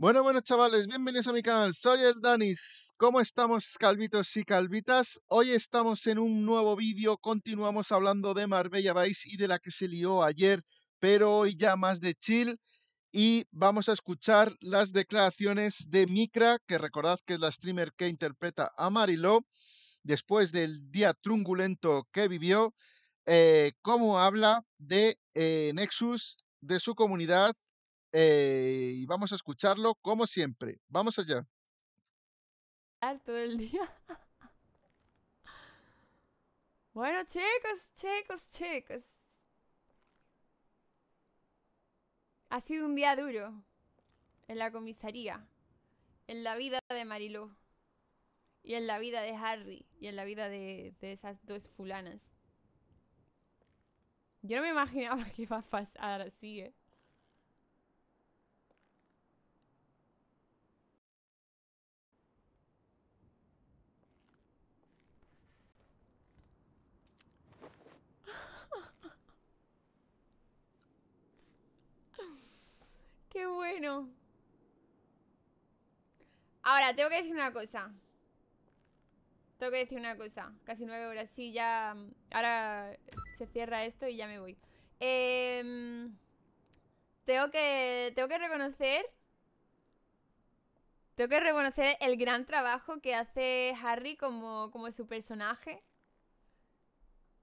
Bueno, bueno, chavales, bienvenidos a mi canal. Soy el Danis. ¿Cómo estamos, calvitos y calvitas? Hoy estamos en un nuevo vídeo. Continuamos hablando de Marbella Vice y de la que se lió ayer, pero hoy ya más de chill. Y vamos a escuchar las declaraciones de Micra, que recordad que es la streamer que interpreta a Mariló, después del día trungulento que vivió. Eh, cómo habla de eh, Nexus, de su comunidad eh, y vamos a escucharlo como siempre. Vamos allá. Ah, todo el día. Bueno, chicos, chicos, chicos. Ha sido un día duro en la comisaría, en la vida de Mariló, y en la vida de Harry, y en la vida de, de esas dos fulanas. Yo no me imaginaba que iba a pasar así, ¿eh? Ahora, tengo que decir una cosa. Tengo que decir una cosa. Casi nueve horas. Sí, ya... Mm, ahora se cierra esto y ya me voy. Em, tengo que... Tengo que reconocer... Tengo que reconocer el gran trabajo que hace Harry como, como su personaje.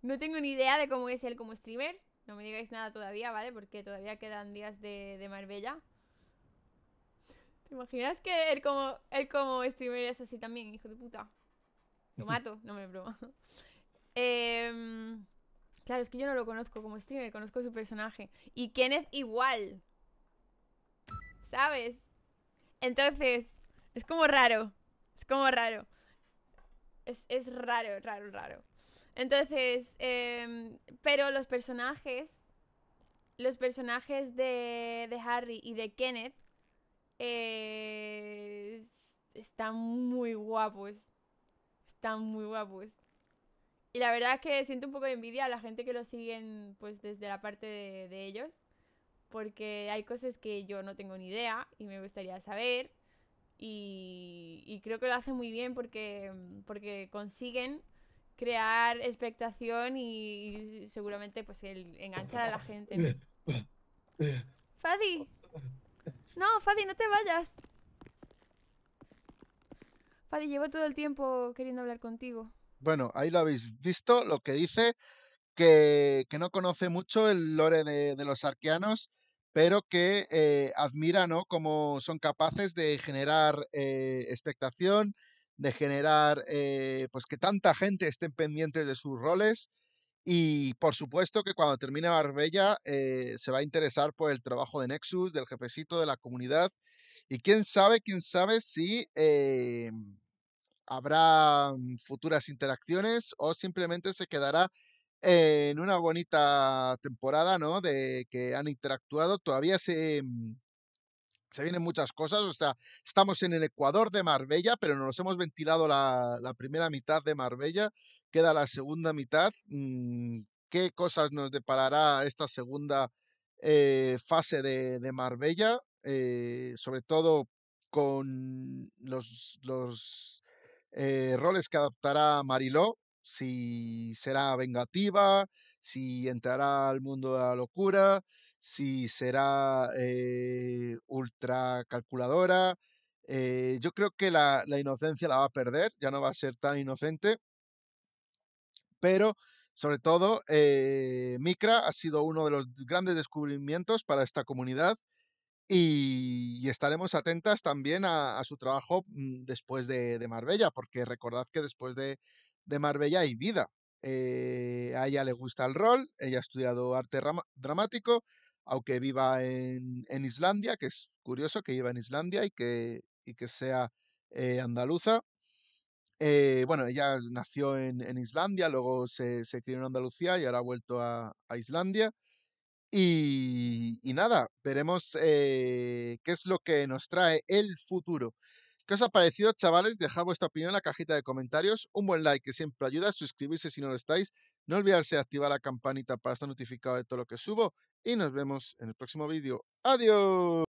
No tengo ni idea de cómo es él como streamer. No me digáis nada todavía, ¿vale? Porque todavía quedan días de, de Marbella. ¿Te imaginas que él como, él como streamer es así también, hijo de puta? Lo mato, no me broma. Eh, claro, es que yo no lo conozco como streamer, conozco su personaje. Y Kenneth igual. ¿Sabes? Entonces, es como raro. Es como raro. Es, raro, raro, raro. Entonces, em, pero los personajes, los personajes de, de Harry y de Kenneth eh, están muy guapos. Están muy guapos. Y la verdad es que siento un poco de envidia a la gente que lo siguen pues desde la parte de, ellos. Porque hay cosas que yo no tengo ni idea y me gustaría saber. Y, creo que lo hacen muy bien porque, porque consiguen crear expectación y, seguramente pues el enganchar a la gente. Fadi. No, Fadi, no te vayas. Fadi, llevo todo el tiempo queriendo hablar contigo. Bueno, ahí lo habéis visto, lo que dice, que, no conoce mucho el lore de, los arqueanos, pero que eh, admira ¿no? cómo son capaces de generar eh, expectación, de generar eh, pues que tanta gente estén pendientes de sus roles y por supuesto que cuando termine Barbella eh, se va a interesar por el trabajo de Nexus, del jefecito, de la comunidad. Y quién sabe, quién sabe si eh, habrá mm, futuras interacciones o simplemente se quedará en una bonita temporada, ¿no? De que han interactuado. Todavía se mm, se vienen muchas cosas. O sea, estamos en el Ecuador de Marbella, pero nos hemos ventilado la, primera mitad de Marbella. Queda la segunda mitad. Mm, ¿Qué cosas nos deparará esta segunda eh, fase de, Marbella? Eh, sobre todo con los, los eh, roles que adaptará Mariló si será vengativa, si entrará al mundo de la locura, si será eh, ultra calculadora. Eh, yo creo que la, inocencia la va a perder, ya no va a ser tan inocente, pero sobre todo eh, Micra ha sido uno de los grandes descubrimientos para esta comunidad y, estaremos atentas también a, su trabajo mm, después de, Marbella, porque recordad que después de, de Marbella y vida. Eh, a ella le gusta el rol, ella ha estudiado arte dramático, aunque viva en, Islandia, que es curioso que viva en Islandia y que, que sea eh, andaluza. Eh, bueno, ella nació en, Islandia, luego se, se, crió en Andalucía y ahora ha vuelto a, Islandia. Y, nada, veremos qué es lo que nos trae el futuro. ¿Qué os ha parecido, chavales? Dejad vuestra opinión en la cajita de comentarios. Un buen like que siempre ayuda. Suscribirse si no lo estáis. No olvidarse de activar la campanita para estar notificado de todo lo que subo. Y nos vemos en el próximo vídeo. ¡Adiós!